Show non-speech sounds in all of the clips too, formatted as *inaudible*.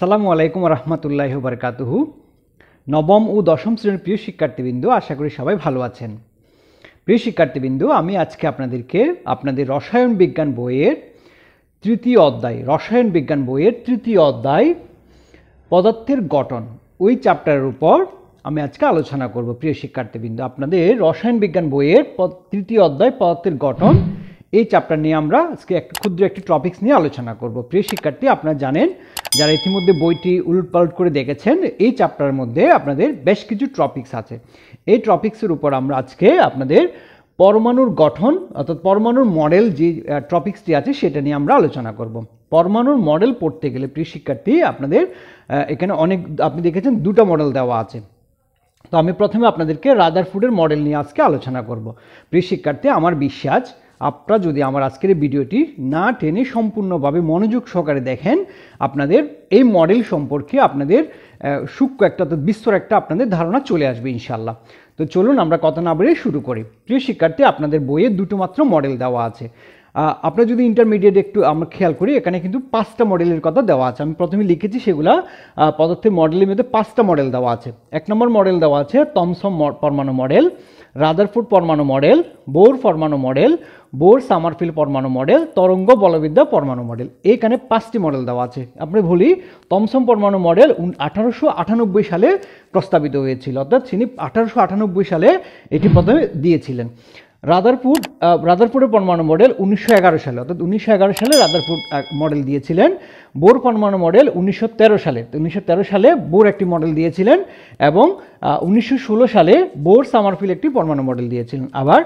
আসসালামু আলাইকুম রহমতুল্লাহ বারকাতুহু নবম ও দশম শ্রেণীর প্রিয় শিক্ষার্থীবৃন্দ আশা করি সবাই ভালো আছেন প্রিয় শিক্ষার্থীবৃন্দ আমি আজকে আপনাদেরকে আপনাদের রসায়ন বিজ্ঞান বইয়ের তৃতীয় অধ্যায় রসায়ন বিজ্ঞান বইয়ের তৃতীয় অধ্যায় পদার্থের গঠন ওই চ্যাপ্টারের উপর আমি আজকে আলোচনা করব প্রিয় শিক্ষার্থীবৃন্দ আপনাদের রসায়ন বিজ্ঞান বইয়ের তৃতীয় অধ্যায় পদার্থের গঠন এই চ্যাপ্টার নিয়ে আমরা আজকে একটা ক্ষুদ্র একটি টপিক্স নিয়ে আলোচনা করব প্রিয় শিক্ষার্থী আপনারা জানেন যারা ইতিমধ্যে বইটি উলটপালট করে দেখেছেন এই চ্যাপ্টারের মধ্যে আপনাদের বেশ কিছু টপিক্স আছে এই টপিক্সের উপর আমরা আজকে আপনাদের পরমাণুর গঠন অর্থাৎ পরমাণুর মডেল যে টপিক্সটি আছে সেটা নিয়ে আমরা আলোচনা করব পরমাণুর মডেল পড়তে গেলে প্রিয় শিক্ষার্থী আপনাদের এখানে অনেক আপনি দেখেছেন দুটো মডেল দেওয়া আছে তো আমি প্রথমে আপনাদেরকে রাদার ফুডের মডেল নিয়ে আজকে আলোচনা করব প্রিয় শিক্ষার্থী আমার বিশ্বাস আপনারা যদি আমার আজকের ভিডিওটি না টেনে সম্পূর্ণভাবে মনোযোগ সহকারে দেখেন আপনাদের এই মডেল সম্পর্কে আপনাদের সূক্ষ্ম একটা বিস্তর একটা আপনাদের ধারণা চলে আসবে ইনশাল্লাহ তো চলুন আমরা কথা না বলে শুরু করি প্রিয় শিক্ষার্থী আপনাদের বইয়ে দুটো মাত্র মডেল দেওয়া আছে আপনার যদি ইন্টারমিডিয়েট একটু আমরা খেয়াল করি এখানে কিন্তু পাঁচটা মডেলের কথা দেওয়া আছে আমি প্রথমে লিখেছি সেগুলা পদার্থের মডেলের মধ্যে পাঁচটা মডেল দেওয়া আছে এক নম্বর মডেল দেওয়া আছে তমসম পরমাণু মডেল রাদারফুড পরমাণু মডেল বোর পরমাণু মডেল বোর সামারফিল পরমাণু মডেল তরঙ্গ বলবিদ্যা পরমাণু মডেল এখানে পাঁচটি মডেল দেওয়া আছে আপনি বলি তমসম পরমাণু মডেল আঠারোশো আটানব্বই সালে প্রস্তাবিত হয়েছিল অর্থাৎ তিনি আঠারোশো আটানব্বই সালে এটি প্রথমে দিয়েছিলেন রাদারপুর রাদারপুরের পরমাণু মডেল উনিশশো সালে অর্থাৎ উনিশশো সালে রাদারপুর মডেল দিয়েছিলেন বোর পরমাণু মডেল উনিশশো সালে তো উনিশশো সালে বোর একটি মডেল দিয়েছিলেন এবং উনিশশো সালে বোর সামারফিল একটি পরমাণু মডেল দিয়েছিলেন আবার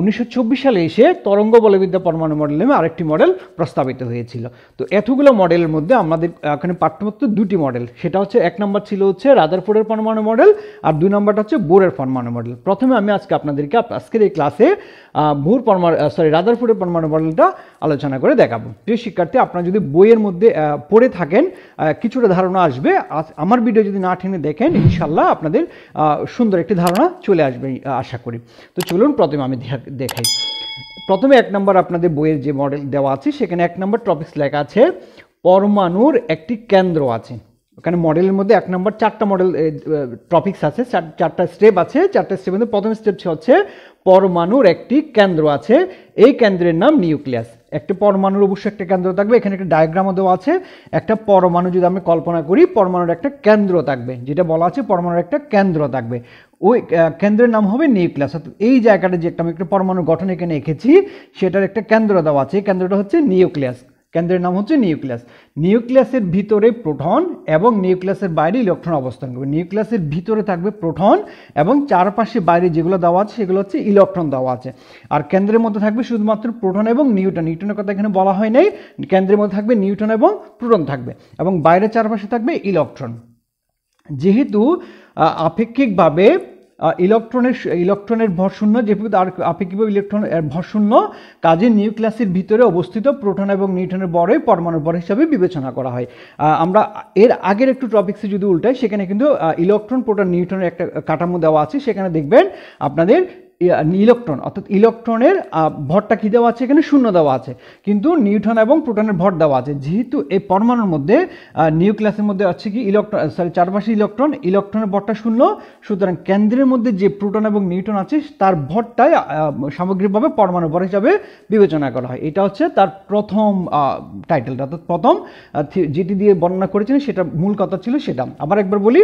উনিশশো সালে এসে তরঙ্গ বলবিদ্যা পরমাণু মডেল নামে আরেকটি মডেল প্রস্তাবিত হয়েছিল তো এতগুলো মডেলের মধ্যে আমাদের এখানে পাঠ্যমাত্র দুটি মডেল সেটা হচ্ছে এক নম্বর ছিল হচ্ছে রাদারফোর্ডের পরমাণু মডেল আর দুই নম্বরটা হচ্ছে বোরের পরমাণু মডেল প্রথমে আমি আজকে আপনাদেরকে আজকের এই ক্লাসে বোর পরমাণু সরি রাদারফোর্ডের পরমাণু মডেলটা আলোচনা করে দেখাবো প্রিয় শিক্ষার্থী আপনারা যদি বইয়ের মধ্যে পড়ে থাকেন কিছুটা ধারণা আসবে আমার ভিডিও যদি না টেনে দেখেন ইনশাল্লাহ আপনাদের সুন্দর একটি ধারণা চলে আসবে আশা করি তো চলুন প্রথমে আমি দেখাই প্রথমে এক নম্বর আপনাদের বইয়ের যে মডেল দেওয়া আছে সেখানে এক নম্বর টপিক্স লেখা আছে পরমাণুর একটি কেন্দ্র আছে ওখানে মডেলের মধ্যে এক নম্বর চারটা মডেল টপিক্স আছে চারটা স্টেপ আছে চারটা স্টেপের মধ্যে প্রথম স্টেপ হচ্ছে পরমাণুর একটি কেন্দ্র আছে এই কেন্দ্রের নাম নিউক্লিয়াস একটা পরমাণুর অবশ্যই একটা কেন্দ্র থাকবে এখানে একটা ডায়াগ্রামও দেওয়া আছে একটা পরমাণু যদি আমি কল্পনা করি পরমাণুর একটা কেন্দ্র থাকবে যেটা বলা আছে পরমাণুর একটা কেন্দ্র থাকবে ওই কেন্দ্রের নাম হবে নিউক্লিয়াস অর্থাৎ এই জায়গাটা যে একটা আমি একটা পরমাণু গঠন এখানে এঁকেছি সেটার একটা কেন্দ্র দেওয়া আছে এই কেন্দ্রটা হচ্ছে নিউক্লিয়াস কেন্দ্রের নাম হচ্ছে নিউক্লিয়াস নিউক্লিয়াসের ভিতরে প্রোটন এবং নিউক্লিয়াসের বাইরে ইলেকট্রন অবস্থান করবে নিউক্লিয়াসের ভিতরে থাকবে প্রোটন এবং চারপাশে বাইরে যেগুলো দেওয়া আছে সেগুলো হচ্ছে ইলেকট্রন দেওয়া আছে আর কেন্দ্রের মধ্যে থাকবে শুধুমাত্র প্রোটন এবং নিউটন নিউটনের কথা এখানে বলা হয় নাই কেন্দ্রের মধ্যে থাকবে নিউটন এবং প্রোটন থাকবে এবং বাইরে চারপাশে থাকবে ইলেকট্রন যেহেতু আপেক্ষিকভাবে ইলেকট্রনের ইলেকট্রনের ভর শূন্য যে আপেক্ষিকভাবে ইলেকট্রন ভর শূন্য কাজে নিউক্লিয়াসের ভিতরে অবস্থিত প্রোটন এবং নিউট্রনের বড়ই পরমাণু বড় হিসাবে বিবেচনা করা হয় আমরা এর আগের একটু টপিক্সে যদি উল্টাই সেখানে কিন্তু ইলেকট্রন প্রোটন নিউট্রনের একটা কাঠামো দেওয়া আছে সেখানে দেখবেন আপনাদের ইয়ে, ইলেকট্রন অর্থাৎ ইলেকট্রনের ভরটা কী দেওয়া আছে এখানে শূন্য দেওয়া আছে কিন্তু নিউটন এবং প্রোটনের ভর দেওয়া আছে যেহেতু এই পরমাণুর মধ্যে নিউক্লিয়াসের মধ্যে আছে কি ইলেকট্রন সরি চারপাশে ইলেকট্রন ইলেকট্রনের ভরটা শূন্য সুতরাং কেন্দ্রের মধ্যে যে প্রোটন এবং নিউটন আছে তার ভরটাই সামগ্রিকভাবে পরমাণু ভর হিসাবে বিবেচনা করা হয় এটা হচ্ছে তার প্রথম টাইটেলটা অর্থাৎ প্রথম যেটি দিয়ে বর্ণনা করেছিলেন সেটা মূল কথা ছিল সেটা আবার একবার বলি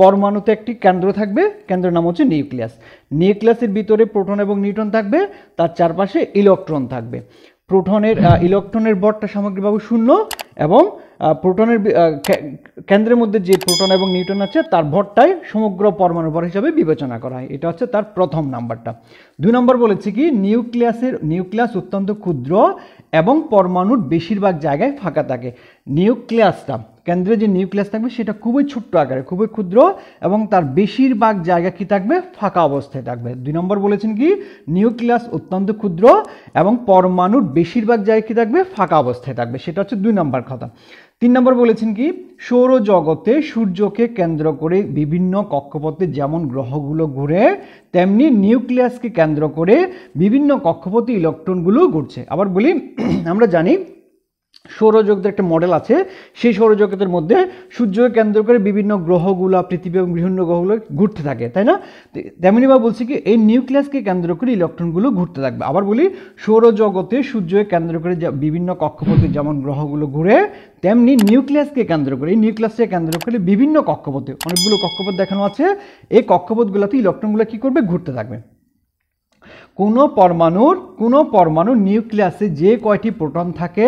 পরমাণুতে একটি কেন্দ্র থাকবে কেন্দ্রের নাম হচ্ছে নিউক্লিয়াস নিউক্লিয়াসের ভিতরে প্রোটন এবং নিউট্রন থাকবে তার চারপাশে ইলেকট্রন থাকবে প্রোটনের ইলেকট্রনের বরটা সামগ্রিকভাবে শূন্য এবং প্রোটনের কেন্দ্রের মধ্যে যে প্রোটন এবং নিউটন আছে তার ভরটাই সমগ্র পরমাণু ভর হিসাবে বিবেচনা করা হয় এটা হচ্ছে তার প্রথম নাম্বারটা দুই নম্বর বলেছে কি নিউক্লিয়াসের নিউক্লিয়াস অত্যন্ত ক্ষুদ্র এবং পরমাণুর বেশিরভাগ জায়গায় ফাঁকা থাকে নিউক্লিয়াসটা কেন্দ্রে যে নিউক্লিয়াস থাকবে সেটা খুবই ছোট্ট আকারে খুবই ক্ষুদ্র এবং তার বেশিরভাগ জায়গা কি থাকবে ফাঁকা অবস্থায় থাকবে দুই নম্বর বলেছেন কি নিউক্লিয়াস অত্যন্ত ক্ষুদ্র এবং পরমাণুর বেশিরভাগ জায়গা কি থাকবে ফাঁকা অবস্থায় থাকবে সেটা হচ্ছে দুই নম্বর কথা তিন নম্বর বলেছেন কি সৌরজগতে সূর্যকে কেন্দ্র করে বিভিন্ন কক্ষপথে যেমন গ্রহগুলো ঘুরে তেমনি নিউক্লিয়াসকে কেন্দ্র করে বিভিন্ন কক্ষপথে ইলেকট্রনগুলো ঘুরছে আবার বলি *clears throat* আমরা জানি সৌরজগতের একটা মডেল আছে সেই সৌরজগতের মধ্যে সূর্যকে কেন্দ্র করে বিভিন্ন গ্রহগুলো পৃথিবী এবং বিভিন্ন গ্রহগুলো ঘুরতে থাকে তাই না তেমনি বা বলছি কি এই নিউক্লিয়াসকে কেন্দ্র করে ইলেকট্রনগুলো ঘুরতে থাকবে আবার বলি সৌরজগতে সূর্যকে কেন্দ্র করে বিভিন্ন কক্ষপথে যেমন গ্রহগুলো ঘুরে তেমনি নিউক্লিয়াসকে কেন্দ্র করে এই নিউক্লিয়াসকে কেন্দ্র করে বিভিন্ন কক্ষপথে অনেকগুলো কক্ষপথ দেখানো আছে এই কক্ষপথগুলোতে ইলেকট্রনগুলো কী করবে ঘুরতে থাকবে কোনো পরমাণুর কোনো পরমাণু নিউক্লিয়াসে যে কয়টি প্রোটন থাকে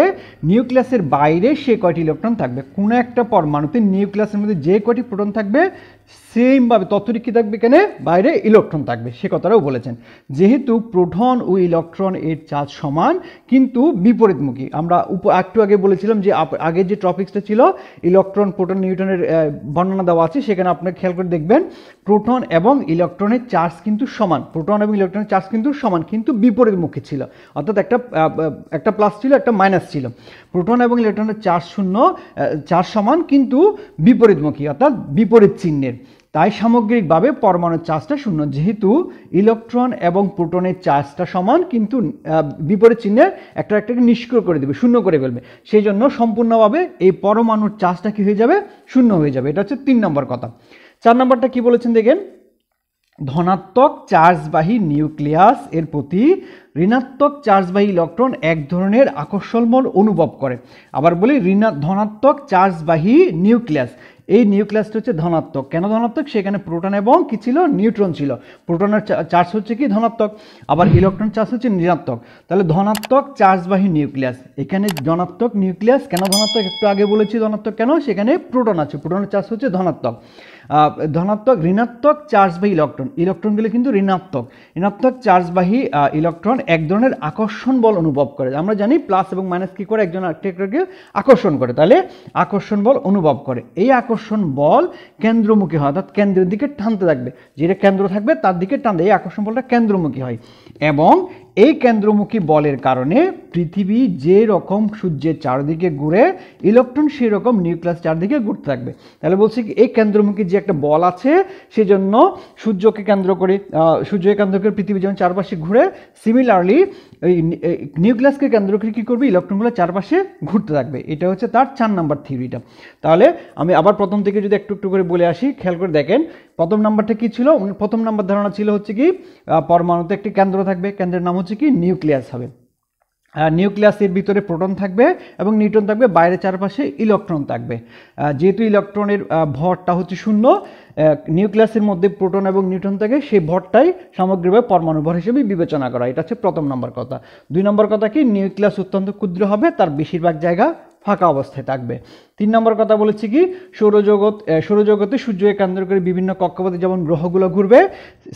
নিউক্লিয়াসের বাইরে সে কয়টি ইলেকট্রন থাকবে কোনো একটা পরমাণুতে নিউক্লিয়াসের মধ্যে যে কয়টি প্রোটন থাকবে সেমভাবে তথ্যটি কী থাকবে কেন বাইরে ইলেকট্রন থাকবে সে কথাটাও বলেছেন যেহেতু প্রোটন ও ইলেকট্রন এর চার্জ সমান কিন্তু বিপরীতমুখী আমরা উপ একটু আগে বলেছিলাম যে আগের যে টপিক্সটা ছিল ইলেকট্রন প্রোটন নিউটনের বর্ণনা দেওয়া আছে সেখানে আপনার খেয়াল করে দেখবেন প্রোটন এবং ইলেকট্রনের চার্জ কিন্তু সমান প্রোটন এবং ইলেকট্রনের চার্জ কিন্তু সমান কিন্তু বিপরীতমুখী ছিল অর্থাৎ একটা একটা প্লাস ছিল একটা মাইনাস ছিল প্রোটন এবং ইলেকট্রনের চার্জ শূন্য চার্জ সমান কিন্তু বিপরীতমুখী অর্থাৎ বিপরীত চিহ্নের তাই সামগ্রিকভাবে পরমাণুর চার্জটা শূন্য যেহেতু ইলেকট্রন এবং প্রোটনের চার্জটা সমান কিন্তু বিপরীত চিহ্নের একটা একটাকে নিষ্ক্রিয় করে দেবে শূন্য করে ফেলবে সেই জন্য সম্পূর্ণভাবে এই পরমাণুর চার্জটা কী হয়ে যাবে শূন্য হয়ে যাবে এটা হচ্ছে তিন নম্বর কথা চার নম্বরটা কি বলেছেন দেখেন ধনাত্মক চার্জবাহী নিউক্লিয়াস এর প্রতি ঋণাত্মক চার্জবাহী ইলেকট্রন এক ধরনের আকর্ষণবল অনুভব করে আবার বলি ঋণা ধনাত্মক চার্জবাহী নিউক্লিয়াস এই নিউক্লিয়াসটা হচ্ছে ধনাত্মক কেন ধনাত্মক সেখানে প্রোটন এবং কি ছিল নিউট্রন ছিল প্রোটনের চার্জ হচ্ছে কি ধনাত্মক আবার ইলেকট্রন চার্জ হচ্ছে ঋণাত্মক তাহলে ধনাত্মক চার্জবাহী নিউক্লিয়াস এখানে ধনাত্মক নিউক্লিয়াস কেন ধনাত্মক একটু আগে বলেছি ধনাত্মক কেন সেখানে প্রোটন আছে প্রোটনের চার্জ হচ্ছে ধনাত্মক ধনাত্মক ঋণাত্মক চার্জবাহী ইলেকট্রন ইলেকট্রনগুলো কিন্তু ঋণাত্মক ঋণাত্মক চার্জবাহী ইলেকট্রন এক ধরনের আকর্ষণ বল অনুভব করে আমরা জানি প্লাস এবং মাইনাস কী করে একজন আরেকটাকে আকর্ষণ করে তাহলে আকর্ষণ বল অনুভব করে এই আকর্ষণ বল কেন্দ্রমুখী হয় অর্থাৎ কেন্দ্রের দিকে টানতে থাকবে যেটা কেন্দ্র থাকবে তার দিকে টানতে এই আকর্ষণ বলটা কেন্দ্রমুখী হয় এবং এই কেন্দ্রমুখী বলের কারণে পৃথিবী যে রকম সূর্যের চারদিকে ঘুরে ইলেকট্রন সেই রকম নিউক্লিয়াস চারদিকে ঘুরতে থাকবে তাহলে বলছি কি এই কেন্দ্রমুখী যে একটা বল আছে সেজন্য সূর্যকে কেন্দ্র করে সূর্যকে কেন্দ্র করে পৃথিবী যেমন চারপাশে ঘুরে সিমিলারলি এই নিউক্লিয়াসকে কেন্দ্র করে কী করবে ইলেকট্রনগুলো চারপাশে ঘুরতে থাকবে এটা হচ্ছে তার চার নাম্বার থিওরিটা তাহলে আমি আবার প্রথম থেকে যদি একটু একটু করে বলে আসি খেয়াল করে দেখেন প্রথম নাম্বারটা কি ছিল প্রথম নাম্বার ধারণা ছিল হচ্ছে কি পরমাণুতে একটি কেন্দ্র থাকবে কেন্দ্রের নাম হচ্ছে কি নিউক্লিয়াস হবে নিউক্লিয়াসের ভিতরে প্রোটন থাকবে এবং নিউট্রন থাকবে বাইরে চারপাশে ইলেকট্রন থাকবে যেহেতু ইলেকট্রনের ভরটা হচ্ছে শূন্য নিউক্লিয়াসের মধ্যে প্রোটন এবং নিউট্রন থাকে সেই ভরটাই সামগ্রিকভাবে পরমাণু ভর হিসেবে বিবেচনা করা এটা হচ্ছে প্রথম নম্বর কথা দুই নম্বর কথা কি নিউক্লিয়াস অত্যন্ত ক্ষুদ্র হবে তার বেশিরভাগ জায়গা ফাঁকা অবস্থায় থাকবে তিন নম্বর কথা বলেছি কি সৌরজগৎ সৌরজগতে সূর্যকে কেন্দ্র করে বিভিন্ন কক্ষপথে যেমন গ্রহগুলো ঘুরবে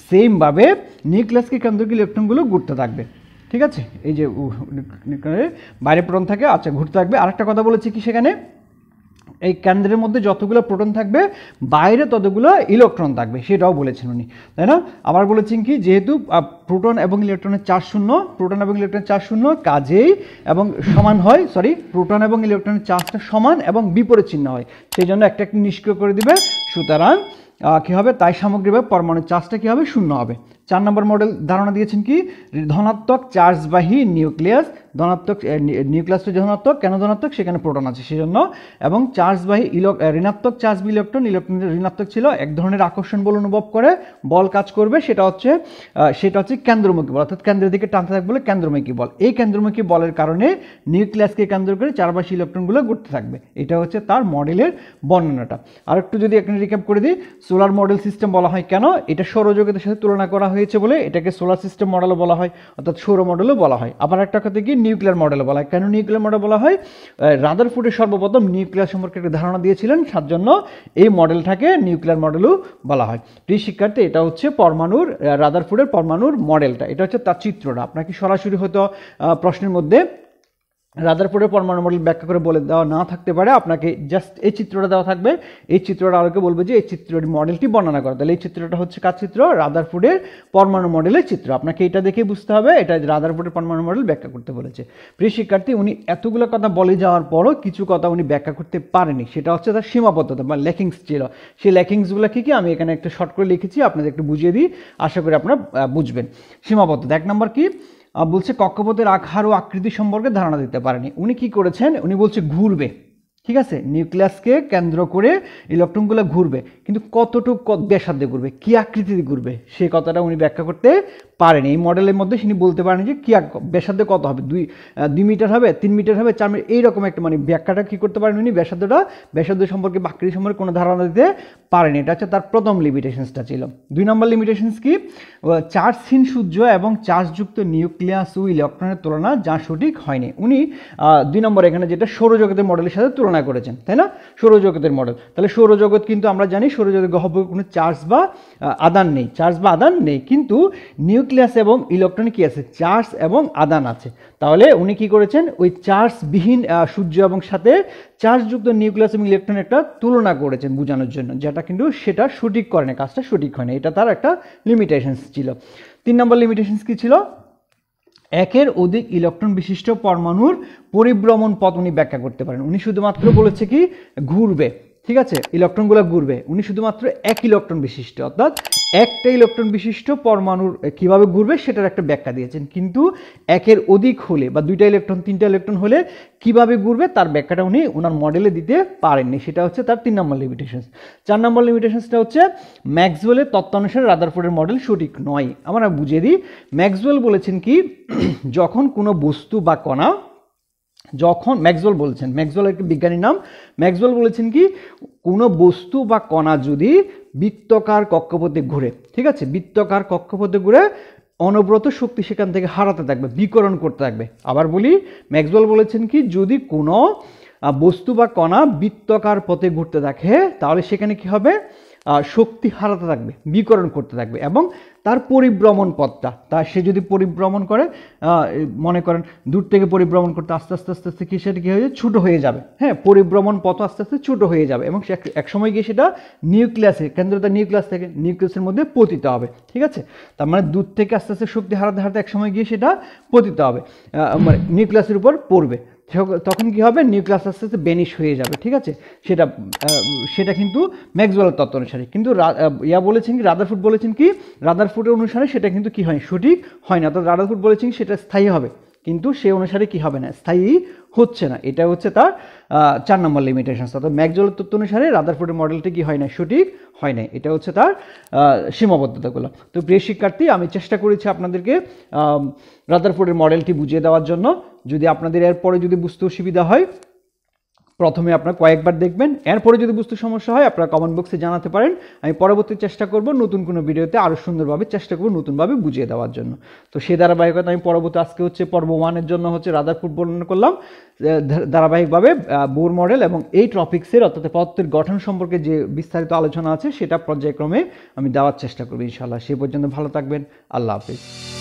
সেমভাবে নিউক্লিয়াসকে কেন্দ্র করে ইলেকট্রনগুলো ঘুরতে থাকবে ঠিক আছে এই যে বাইরে প্রণ থাকে আচ্ছা ঘুরতে থাকবে আরেকটা কথা বলেছি কি সেখানে এই কেন্দ্রের মধ্যে যতগুলো প্রোটন থাকবে বাইরে ততগুলো ইলেকট্রন থাকবে সেটাও বলেছেন উনি তাই না আবার বলেছেন কি যেহেতু প্রোটন এবং ইলেকট্রনের চার শূন্য প্রোটন এবং ইলেকট্রনের চার শূন্য কাজেই এবং সমান হয় সরি প্রোটন এবং ইলেকট্রনের চার্জটা সমান এবং বিপরীত চিহ্ন হয় সেই জন্য একটা নিষ্ক্রিয় করে দিবে সুতরাং কী হবে তাই সামগ্রিকভাবে পরমাণুর চার্জটা কী হবে শূন্য হবে চার নম্বর মডেল ধারণা দিয়েছেন কি ধনাত্মক চার্জবাহী নিউক্লিয়াস ধনাত্মক নিউক্লিয়াস তো ধনাত্মক কেন ধনাত্মক সেখানে প্রোটন আছে সেজন্য এবং চার্জবাহী ইলেক ঋণাত্মক চার্জবাহী ইলেকট্রন ইলেকট্রন ঋণাত্মক ছিল এক ধরনের আকর্ষণ বল অনুভব করে বল কাজ করবে সেটা হচ্ছে সেটা হচ্ছে কেন্দ্রমুখী বল অর্থাৎ কেন্দ্রের দিকে টানতে থাকবে বলে কেন্দ্রমুখী বল এই কেন্দ্রমুখী বলের কারণে নিউক্লিয়াসকে কেন্দ্র করে চারবাসী ইলেকট্রনগুলো ঘুরতে থাকবে এটা হচ্ছে তার মডেলের বর্ণনাটা আর একটু যদি এখানে রিক্যাপ করে দিই সোলার মডেল সিস্টেম বলা হয় কেন এটা সৌরজগতের সাথে তুলনা করা হয় হয়েছে বলে এটাকে সোলার সিস্টেম মডেলও বলা হয় অর্থাৎ সৌর মডেলও বলা হয় আবার একটা কথা কি নিউক্লিয়ার মডেলও বলা হয় কেন নিউক্লিয়ার মডেল বলা হয় রাদার ফুটে সর্বপ্রথম নিউক্লিয়ার সম্পর্কে একটা ধারণা দিয়েছিলেন তার জন্য এই মডেলটাকে নিউক্লিয়ার মডেলও বলা হয় এই শিক্ষার্থী এটা হচ্ছে পরমাণুর রাদার ফুডের পরমাণুর মডেলটা এটা হচ্ছে তার চিত্রটা আপনাকে সরাসরি হয়তো প্রশ্নের মধ্যে রাদারপুরের পরমাণু মডেল ব্যাখ্যা করে বলে দেওয়া না থাকতে পারে আপনাকে জাস্ট এই চিত্রটা দেওয়া থাকবে এই চিত্রটা আলোকে বলবে যে এই চিত্রের মডেলটি বর্ণনা করা তাহলে এই চিত্রটা হচ্ছে কাজ চিত্র রাদারপুরের পরমাণু মডেলের চিত্র আপনাকে এটা দেখে বুঝতে হবে এটা রাদারপুরের পরমাণু মডেল ব্যাখ্যা করতে বলেছে প্রিয় শিক্ষার্থী উনি এতগুলো কথা বলে যাওয়ার পরও কিছু কথা উনি ব্যাখ্যা করতে পারেনি সেটা হচ্ছে তার সীমাবদ্ধতা বা ল্যাকিংস ছিল সেই ল্যাকিংসগুলো কী কী আমি এখানে একটা শর্ট করে লিখেছি আপনাদের একটু বুঝিয়ে দিই আশা করি আপনারা বুঝবেন সীমাবদ্ধতা এক নম্বর কী বলছে কক্ষপথের আকার ও আকৃতি সম্পর্কে ধারণা দিতে পারেনি উনি কি করেছেন উনি বলছে ঘুরবে ঠিক আছে নিউক্লিয়াসকে কেন্দ্র করে ইলেকট্রনগুলো ঘুরবে কিন্তু কতটুকু দেশাদে ঘুরবে কী আকৃতিতে ঘুরবে সে কথাটা উনি ব্যাখ্যা করতে পারেন এই মডেলের মধ্যে তিনি বলতে পারেন যে কী ব্যাসার্ধ কত হবে দুই দুই মিটার হবে তিন মিটার হবে চার মিটার এইরকম একটা মানে ব্যাখ্যাটা কী করতে পারেন উনি ব্যাসার্ধটা ব্যাসার্ধ সম্পর্কে বাকৃতি সম্পর্কে কোনো ধারণা দিতে পারেন এটা হচ্ছে তার প্রথম লিমিটেশনসটা ছিল দুই নম্বর লিমিটেশনস কি চার্জহীন সূর্য এবং চার্জযুক্ত নিউক্লিয়াস ও ইলেকট্রনের তুলনা যা সঠিক হয়নি উনি দুই নম্বর এখানে যেটা সৌরজগতের মডেলের সাথে তুলনা করেছেন তাই না সৌরজগতের মডেল তাহলে সৌরজগৎ কিন্তু আমরা জানি সৌরজগতের গহ্বরে কোনো চার্জ বা আদান নেই চার্জ বা আদান নেই কিন্তু নিউ নিউক্লিয়াস এবং ইলেকট্রন কি আছে চার্জ এবং আদান আছে তাহলে উনি কি করেছেন ওই চার্জবিহীন সূর্য এবং সাথে চার্জযুক্ত নিউক্লিয়াস এবং ইলেকট্রন একটা তুলনা করেছেন বোঝানোর জন্য যেটা কিন্তু সেটা সঠিক করে না কাজটা সঠিক হয় না এটা তার একটা লিমিটেশনস ছিল তিন নম্বর লিমিটেশনস কী ছিল একের অধিক ইলেকট্রন বিশিষ্ট পরমাণুর পরিভ্রমণ পথ উনি ব্যাখ্যা করতে পারেন উনি শুধুমাত্র বলেছে কি ঘুরবে ঠিক আছে ইলেকট্রনগুলো ঘুরবে উনি শুধুমাত্র এক ইলেকট্রন বিশিষ্ট অর্থাৎ একটা ইলেকট্রন বিশিষ্ট পরমাণুর কিভাবে ঘুরবে সেটার একটা ব্যাখ্যা দিয়েছেন কিন্তু একের অধিক হলে বা দুইটা ইলেকট্রন তিনটা ইলেকট্রন হলে কিভাবে ঘুরবে তার ব্যাখ্যাটা উনি ওনার মডেলে দিতে পারেননি সেটা হচ্ছে তার তিন নম্বর লিমিটেশনস চার নম্বর লিমিটেশনসটা হচ্ছে ম্যাক্সওয়েলের তত্ত্বানুসারে রাদারফোর্ডের মডেল সঠিক নয় আমরা বুঝিয়ে দিই ম্যাক্সওয়েল বলেছেন কি *clears throat* যখন কোনো বস্তু বা কণা যখন ম্যাক্সওয়েল বলছেন ম্যাক্সওয়েল একটা বিজ্ঞানীর নাম ম্যাক্সওয়েল বলেছেন কি কোনো বস্তু বা কণা যদি বৃত্তকার কক্ষপথে ঘুরে ঠিক আছে বৃত্তকার কক্ষপথে ঘুরে অনব্রত শক্তি সেখান থেকে হারাতে থাকবে বিকরণ করতে থাকবে আবার বলি ম্যাক্সওয়েল বলেছেন কি যদি কোনো বস্তু বা কণা বৃত্তকার পথে ঘুরতে থাকে তাহলে সেখানে কি হবে শক্তি হারাতে থাকবে বিকরণ করতে থাকবে এবং তার পরিভ্রমণ পথটা তা সে যদি পরিভ্রমণ করে মনে করেন দূর থেকে পরিভ্রমণ করতে আস্তে আস্তে আস্তে আস্তে কী সেটা কী হয়ে ছোটো হয়ে যাবে হ্যাঁ পরিভ্রমণ পথ আস্তে আস্তে ছোট হয়ে যাবে এবং সে এক সময় গিয়ে সেটা নিউক্লিয়াসে কেন্দ্র তার নিউক্লিয়াস থেকে নিউক্লিয়াসের মধ্যে পতিত হবে ঠিক আছে তার মানে দূর থেকে আস্তে আস্তে শক্তি হারাতে হারাতে এক সময় গিয়ে সেটা পতিত হবে মানে নিউক্লিয়াসের উপর পড়বে তখন কি হবে নিউক্লিয়াস আস্তে আস্তে বেনিশ হয়ে যাবে ঠিক আছে সেটা সেটা কিন্তু ম্যাক্সওয়েলের তত্ত্ব অনুসারে কিন্তু ইয়া বলেছেন কি রাদারফুড বলেছেন কি রাদারফুটের অনুসারে সেটা কিন্তু কি হয় সঠিক হয় না অর্থাৎ রাদারফুট বলেছেন সেটা স্থায়ী হবে কিন্তু সে অনুসারে কি হবে না স্থায়ী হচ্ছে না এটা হচ্ছে তার চার নম্বর লিমিটেশন অর্থাৎ ম্যাকজলের তত্ত্ব অনুসারে রাদারফোর্ডের মডেলটি কি হয় না সঠিক হয় না এটা হচ্ছে তার সীমাবদ্ধতাগুলো তো প্রিয় শিক্ষার্থী আমি চেষ্টা করেছি আপনাদেরকে রাদারফুডের মডেলটি বুঝিয়ে দেওয়ার জন্য যদি আপনাদের এরপরে যদি বুঝতে অসুবিধা হয় প্রথমে আপনারা কয়েকবার দেখবেন এরপরে যদি বুঝতে সমস্যা হয় আপনারা কমেন্ট বক্সে জানাতে পারেন আমি পরবর্তী চেষ্টা করব নতুন কোনো ভিডিওতে আরও সুন্দরভাবে চেষ্টা করবো নতুনভাবে বুঝিয়ে দেওয়ার জন্য তো সেই ধারাবাহিকতা আমি পরবর্তী আজকে হচ্ছে পর্ব ওয়ানের জন্য হচ্ছে রাদার বর্ণনা করলাম ধারাবাহিকভাবে বোর মডেল এবং এই টপিক্সের অর্থাৎ পদার্থের গঠন সম্পর্কে যে বিস্তারিত আলোচনা আছে সেটা পর্যায়ক্রমে আমি দেওয়ার চেষ্টা করবো ইনশাল্লাহ সে পর্যন্ত ভালো থাকবেন আল্লাহ হাফিজ